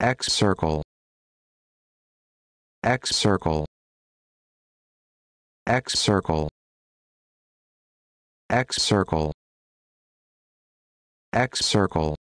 X circle X circle X circle X circle X circle